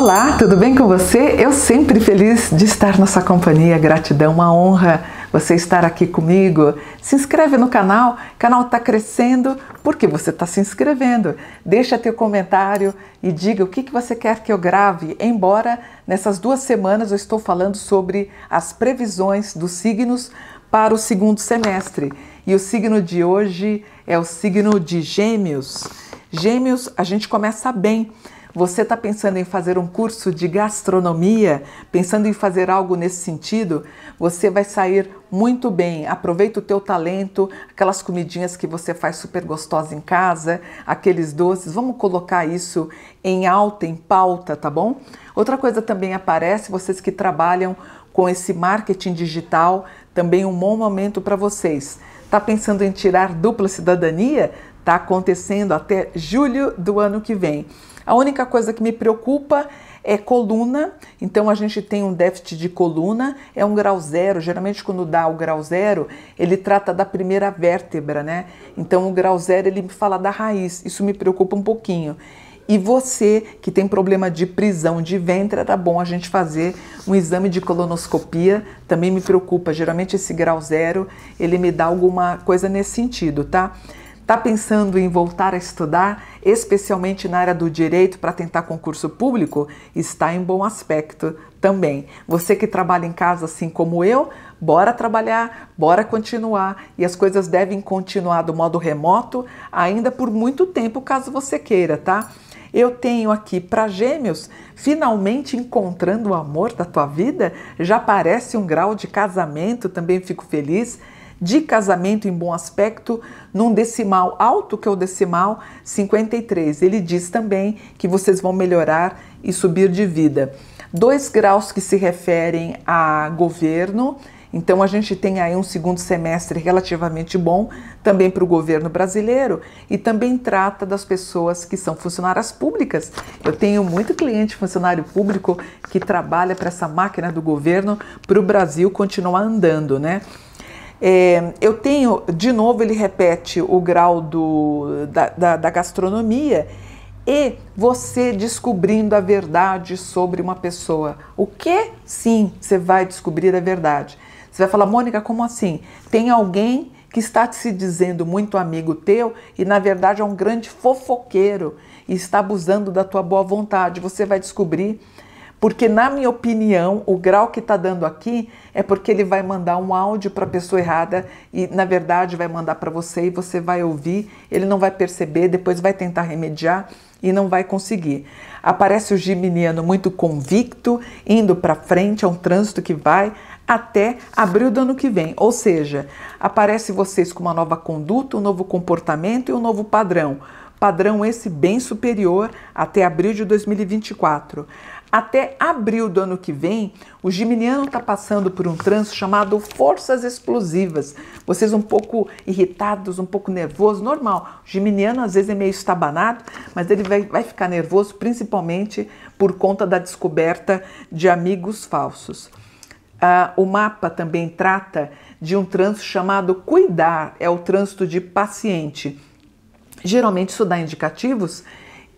Olá, tudo bem com você? Eu sempre feliz de estar na sua companhia. Gratidão, uma honra você estar aqui comigo. Se inscreve no canal, o canal está crescendo porque você está se inscrevendo. Deixa teu comentário e diga o que, que você quer que eu grave. Embora nessas duas semanas eu estou falando sobre as previsões dos signos para o segundo semestre. E o signo de hoje é o signo de Gêmeos. Gêmeos, a gente começa bem você está pensando em fazer um curso de gastronomia, pensando em fazer algo nesse sentido? Você vai sair muito bem. Aproveita o teu talento, aquelas comidinhas que você faz super gostosa em casa, aqueles doces. Vamos colocar isso em alta, em pauta, tá bom? Outra coisa também aparece, vocês que trabalham com esse marketing digital, também um bom momento para vocês. Tá pensando em tirar dupla cidadania? Está acontecendo até julho do ano que vem. A única coisa que me preocupa é coluna, então a gente tem um déficit de coluna, é um grau zero. Geralmente, quando dá o grau zero, ele trata da primeira vértebra, né? Então, o grau zero ele fala da raiz, isso me preocupa um pouquinho. E você que tem problema de prisão de ventre, é tá bom a gente fazer um exame de colonoscopia, também me preocupa. Geralmente, esse grau zero ele me dá alguma coisa nesse sentido, tá? Está pensando em voltar a estudar, especialmente na área do direito, para tentar concurso público? Está em bom aspecto também. Você que trabalha em casa assim como eu, bora trabalhar, bora continuar. E as coisas devem continuar do modo remoto ainda por muito tempo, caso você queira, tá? Eu tenho aqui para Gêmeos, finalmente encontrando o amor da tua vida, já parece um grau de casamento, também fico feliz de casamento em bom aspecto num decimal alto, que é o decimal 53. Ele diz também que vocês vão melhorar e subir de vida. Dois graus que se referem a governo. Então a gente tem aí um segundo semestre relativamente bom também para o governo brasileiro e também trata das pessoas que são funcionárias públicas. Eu tenho muito cliente funcionário público que trabalha para essa máquina do governo para o Brasil continuar andando, né? É, eu tenho, de novo, ele repete o grau do, da, da, da gastronomia e você descobrindo a verdade sobre uma pessoa. O que sim você vai descobrir a verdade? Você vai falar, Mônica, como assim? Tem alguém que está se dizendo muito amigo teu e na verdade é um grande fofoqueiro e está abusando da tua boa vontade. Você vai descobrir porque, na minha opinião, o grau que está dando aqui é porque ele vai mandar um áudio para a pessoa errada e, na verdade, vai mandar para você e você vai ouvir, ele não vai perceber, depois vai tentar remediar e não vai conseguir. Aparece o geminiano muito convicto, indo para frente, é um trânsito que vai até abril do ano que vem. Ou seja, aparece vocês com uma nova conduta, um novo comportamento e um novo padrão. Padrão esse bem superior até abril de 2024. Até abril do ano que vem, o Geminiano está passando por um trânsito chamado forças explosivas. Vocês um pouco irritados, um pouco nervosos, normal. O Geminiano às vezes é meio estabanado, mas ele vai, vai ficar nervoso principalmente por conta da descoberta de amigos falsos. Ah, o mapa também trata de um trânsito chamado cuidar, é o trânsito de paciente. Geralmente isso dá indicativos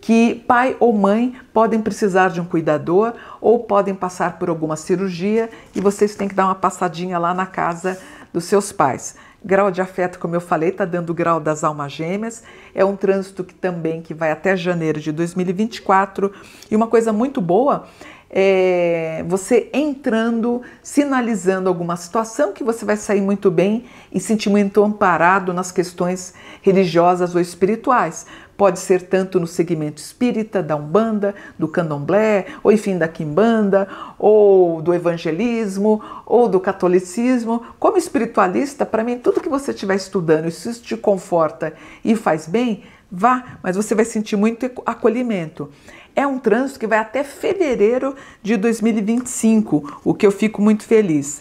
que pai ou mãe podem precisar de um cuidador ou podem passar por alguma cirurgia e vocês têm que dar uma passadinha lá na casa dos seus pais. Grau de afeto, como eu falei, está dando o grau das almas gêmeas. É um trânsito que também que vai até janeiro de 2024. E uma coisa muito boa é você entrando, sinalizando alguma situação que você vai sair muito bem e sentir muito amparado nas questões religiosas ou espirituais. Pode ser tanto no segmento espírita, da Umbanda, do Candomblé, ou enfim da Quimbanda, ou do evangelismo, ou do catolicismo. Como espiritualista, para mim, tudo que você estiver estudando, se isso te conforta e faz bem, vá, mas você vai sentir muito acolhimento. É um trânsito que vai até fevereiro de 2025, o que eu fico muito feliz.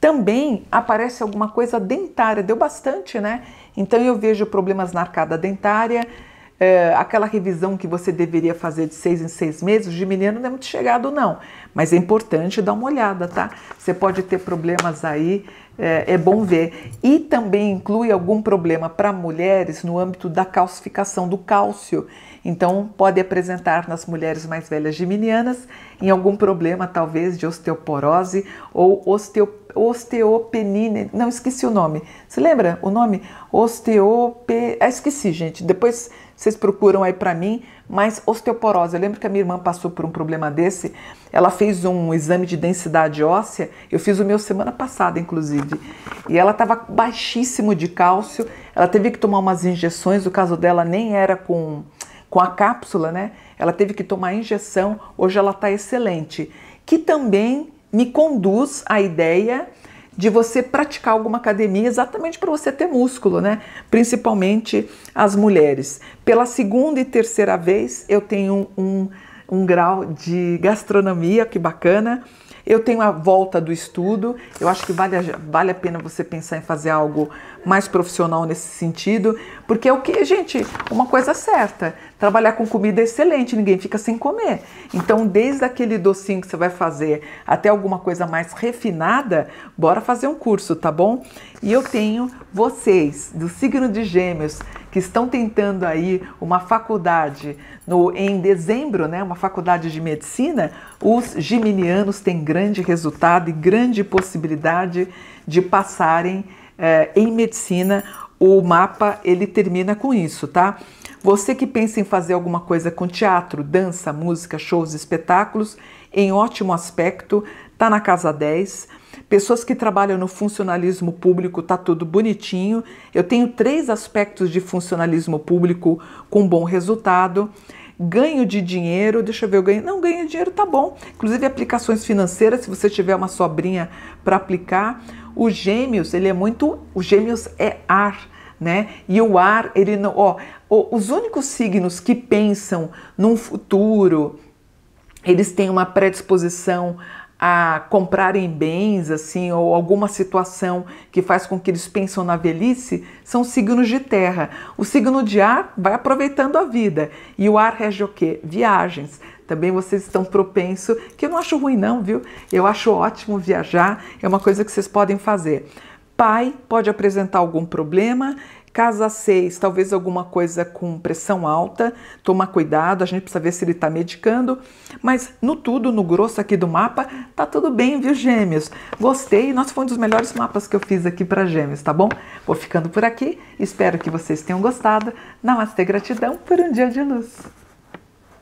Também aparece alguma coisa dentária, deu bastante, né? Então eu vejo problemas na arcada dentária, é, aquela revisão que você deveria fazer de seis em seis meses, de menino não é muito chegado, não. Mas é importante dar uma olhada, tá? Você pode ter problemas aí, é, é bom ver. E também inclui algum problema para mulheres no âmbito da calcificação do cálcio. Então, pode apresentar nas mulheres mais velhas meninas em algum problema, talvez, de osteoporose ou osteoporose osteopenine, não esqueci o nome. Você lembra o nome? Osteope, ah, esqueci, gente. Depois vocês procuram aí para mim, mas osteoporose. Eu lembro que a minha irmã passou por um problema desse, ela fez um exame de densidade óssea, eu fiz o meu semana passada, inclusive, e ela estava baixíssimo de cálcio, ela teve que tomar umas injeções, o caso dela nem era com, com a cápsula, né? Ela teve que tomar injeção, hoje ela está excelente. Que também me conduz à ideia de você praticar alguma academia exatamente para você ter músculo, né? Principalmente as mulheres. Pela segunda e terceira vez eu tenho um, um grau de gastronomia, que bacana. Eu tenho a volta do estudo, eu acho que vale a, vale a pena você pensar em fazer algo mais profissional nesse sentido, porque é o que, gente, uma coisa certa: trabalhar com comida é excelente, ninguém fica sem comer. Então, desde aquele docinho que você vai fazer até alguma coisa mais refinada, bora fazer um curso, tá bom? E eu tenho vocês do signo de Gêmeos que estão tentando aí uma faculdade no, em dezembro, né, uma faculdade de medicina, os geminianos têm grande resultado e grande possibilidade de passarem eh, em medicina o mapa ele termina com isso, tá? Você que pensa em fazer alguma coisa com teatro, dança, música, shows, espetáculos, em ótimo aspecto, tá na casa 10. Pessoas que trabalham no funcionalismo público, tá tudo bonitinho. Eu tenho três aspectos de funcionalismo público com bom resultado. Ganho de dinheiro, deixa eu ver, eu ganho. Não, ganho de dinheiro tá bom. Inclusive aplicações financeiras, se você tiver uma sobrinha para aplicar. O Gêmeos, ele é muito. O Gêmeos é ar né? E o ar, ele não, ó, os únicos signos que pensam num futuro, eles têm uma predisposição a comprarem bens, assim, ou alguma situação que faz com que eles pensam na velhice, são signos de terra. O signo de ar vai aproveitando a vida. E o ar rege o quê? Viagens. Também vocês estão propenso, que eu não acho ruim não, viu? Eu acho ótimo viajar, é uma coisa que vocês podem fazer pai pode apresentar algum problema. Casa 6, talvez alguma coisa com pressão alta, tomar cuidado, a gente precisa ver se ele está medicando. Mas no tudo, no grosso aqui do mapa, tá tudo bem, viu, Gêmeos? Gostei, nosso foi um dos melhores mapas que eu fiz aqui para Gêmeos, tá bom? Vou ficando por aqui, espero que vocês tenham gostado. Namastê, gratidão por um dia de luz.